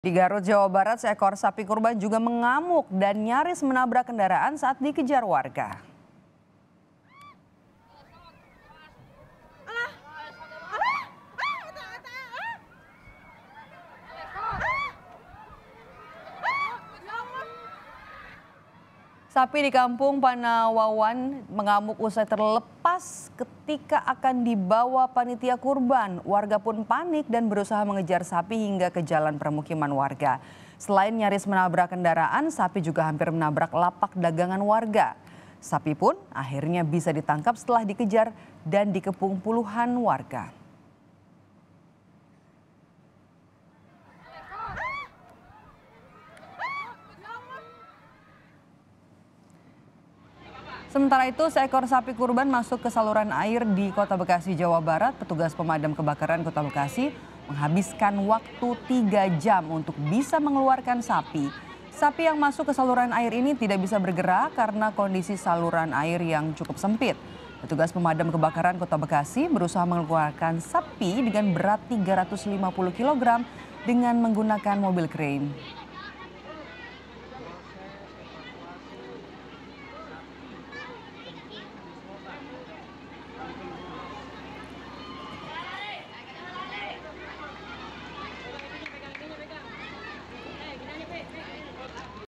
Di Garut, Jawa Barat, seekor sapi kurban juga mengamuk dan nyaris menabrak kendaraan saat dikejar warga. Sapi di kampung Panawawan mengamuk usai terlepas ketika akan dibawa panitia kurban. Warga pun panik dan berusaha mengejar sapi hingga ke jalan permukiman warga. Selain nyaris menabrak kendaraan, sapi juga hampir menabrak lapak dagangan warga. Sapi pun akhirnya bisa ditangkap setelah dikejar dan dikepung puluhan warga. Sementara itu, seekor sapi kurban masuk ke saluran air di Kota Bekasi, Jawa Barat. Petugas pemadam kebakaran Kota Bekasi menghabiskan waktu tiga jam untuk bisa mengeluarkan sapi. Sapi yang masuk ke saluran air ini tidak bisa bergerak karena kondisi saluran air yang cukup sempit. Petugas pemadam kebakaran Kota Bekasi berusaha mengeluarkan sapi dengan berat 350 kg dengan menggunakan mobil crane.